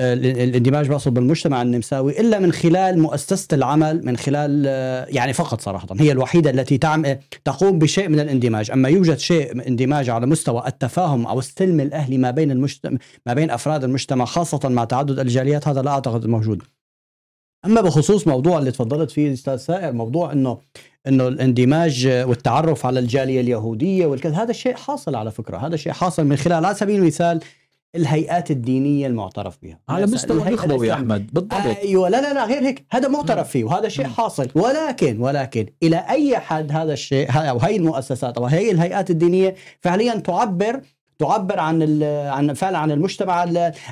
الاندماج بحصل بالمجتمع النمساوي الا من خلال مؤسسه العمل من خلال آه، يعني فقط صراحه هي الوحيده التي تعم تقوم بشيء من الاندماج، اما يوجد شيء اندماج على مستوى التفاهم او السلم الاهلي ما بين المجتمع ما بين افراد المجتمع خاصه مع تعدد الجاليات هذا لا اعتقد موجود. اما بخصوص موضوع اللي تفضلت فيه استاذ سائر موضوع انه انه الاندماج والتعرف على الجاليه اليهوديه والكذا هذا الشيء حاصل على فكره هذا الشيء حاصل من خلال على سبيل المثال الهيئات الدينيه المعترف بها على مستوى النخبوي يا احمد بالضبط ايوه لا لا لا غير هيك هذا معترف فيه وهذا شيء حاصل ولكن ولكن الى اي حد هذا الشيء او هي المؤسسات او هي الهيئات الدينيه فعليا تعبر تعبر عن عن فعلا عن المجتمع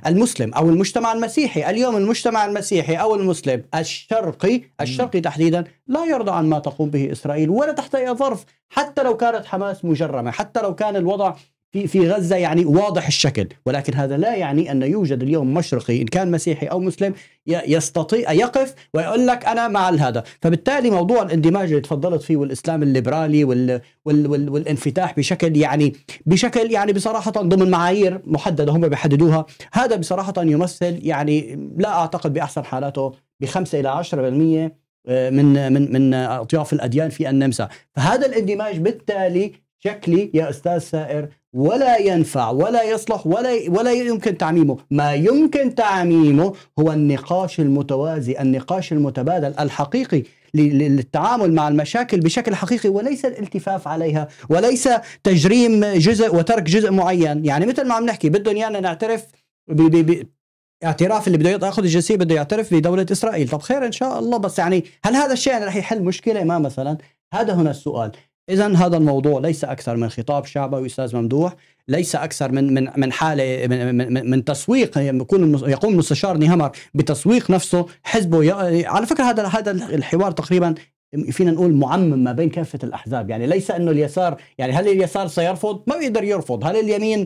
المسلم او المجتمع المسيحي، اليوم المجتمع المسيحي او المسلم الشرقي الشرقي تحديدا لا يرضى عن ما تقوم به اسرائيل ولا تحت اي ظرف حتى لو كانت حماس مجرمه، حتى لو كان الوضع في في غزه يعني واضح الشكل ولكن هذا لا يعني ان يوجد اليوم مشرقي ان كان مسيحي او مسلم يستطيع يقف ويقول لك انا مع هذا فبالتالي موضوع الاندماج اللي تفضلت فيه والاسلام الليبرالي وال وال وال والانفتاح بشكل يعني بشكل يعني بصراحه ضمن معايير محدده هم بيحددوها هذا بصراحه يمثل يعني لا اعتقد باحسن حالاته بخمسة الى 10% آه، من من من اطياف الاديان في النمسا، فهذا الاندماج بالتالي شكلي يا استاذ سائر ولا ينفع ولا يصلح ولا ولا يمكن تعميمه، ما يمكن تعميمه هو النقاش المتوازي، النقاش المتبادل الحقيقي للتعامل مع المشاكل بشكل حقيقي وليس الالتفاف عليها وليس تجريم جزء وترك جزء معين، يعني مثل ما عم نحكي بدهم ايانا نعترف بي بي اعتراف اللي بده ياخذ الجنسيه بده يعترف بدوله اسرائيل، طب خير ان شاء الله بس يعني هل هذا الشيء رح يحل مشكله ما مثلا؟ هذا هنا السؤال اذا هذا الموضوع ليس اكثر من خطاب شعبوي استاذ ممدوح ليس اكثر من من من حاله من من, من تسويق يكون يقوم المستشار نهمر بتسويق نفسه حزبه على فكره هذا هذا الحوار تقريبا فينا نقول معمم ما بين كافه الاحزاب يعني ليس انه اليسار يعني هل اليسار سيرفض ما بيقدر يرفض هل اليمين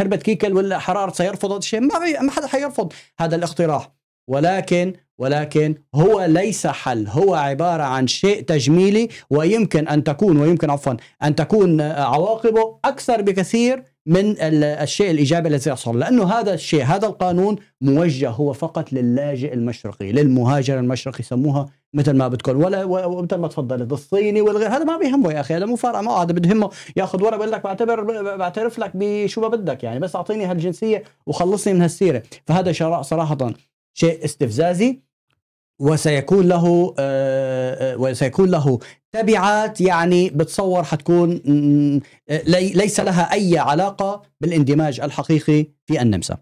هربت كيكل ولا حرار سيرفض هذا الشيء ما ما حدا حيرفض هذا الاقتراح ولكن ولكن هو ليس حل هو عبارة عن شيء تجميلي ويمكن أن تكون ويمكن عفوا أن تكون عواقبه أكثر بكثير من الشيء الإيجابي الذي يحصل لأنه هذا الشيء هذا القانون موجه هو فقط للاجئ المشرقي للمهاجر المشرقي سموها مثل ما بدكم ولا ومثل ما تفضلت الصيني والغير هذا ما بيهمه يا اخي هذا مو فارقه معه هذا بده ياخذ ورقه بقول لك بعتبر بعترف لك بشو ما بدك يعني بس اعطيني هالجنسيه وخلصني من هالسيره فهذا صراحه شيء استفزازي وسيكون له آه، آه، وسيكون له تبعات يعني بتصور حتكون آه، ليس لها اي علاقه بالاندماج الحقيقي في النمسا